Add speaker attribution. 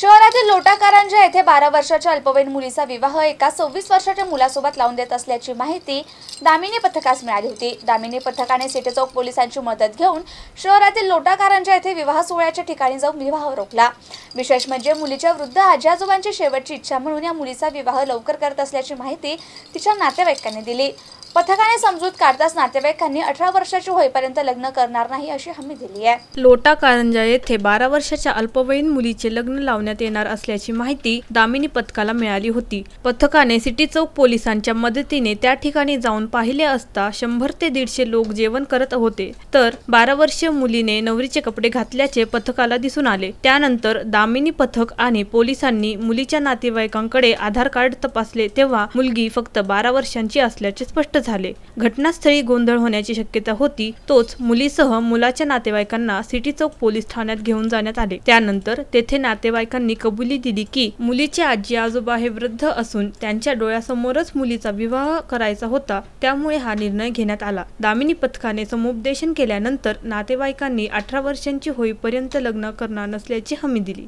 Speaker 1: शहरातील लोटा कारंजा येथे बारा वर्षाच्या अल्पवयीन मुलीचा विवाह एका सव्वीस वर्षाच्या मुलासोबत लावून देत असल्याची माहिती दामिनी पथकास मिळाली होती दामिनी पथकाने सिटी चौक पोलिसांची मदत घेऊन शहरातील लोटा कारंजा येथे विवाह सोहळ्याच्या ठिकाणी जाऊन विवाह रोखला विशेष म्हणजे मुलीच्या वृद्ध आजी आजोबांची शेवटची इच्छा म्हणून या मुलीचा विवाह लवकर करत असल्याची माहिती तिच्या नातेवाईकांनी दिली पथकाने समजूत काढताच नातेवाईकांनी अठरा वर्षाची होईपर्यंत लग्न करणार नाही अशी हमी दिली आहे
Speaker 2: लोटा कारंजा येथे बारा वर्षाच्या अल्पवयीन मुलीचे लग्न लावण्यात येणार असल्याची माहिती दामिनी पथकाला मिळाली होती पथकाने सिटी चौक पोलिसांच्या मदतीने त्या ठिकाणी जाऊन पाहिले असता शंभर ते दीडशे लोक जेवण करत होते तर बारा वर्षीय मुलीने नवरीचे कपडे घातल्याचे पथकाला दिसून आले त्यानंतर दामिनी पथक आणि पोलिसांनी मुलीच्या नातेवाईकांकडे आधार कार्ड तपासले तेव्हा मुलगी फक्त बारा वर्षांची असल्याचे स्पष्ट झाले झाले घटनास्थळी गोंधळ होण्याची शक्यता होती तोच मुलीसह मुलाच्या नातेवाईकांना सिटी चौक पोलीस ठाण्यात घेऊन जाण्यात आले त्यानंतर तेथे नातेवाईकांनी कबुली दिली की मुलीचे आजी आजोबा हे वृद्ध असून त्यांच्या डोळ्यासमोरच मुलीचा विवाह करायचा होता त्यामुळे हा निर्णय घेण्यात आला दामिनी पथकाने समुपदेशन केल्यानंतर नातेवाईकांनी अठरा वर्षांची होईपर्यंत लग्न करणार नसल्याची हमी दिली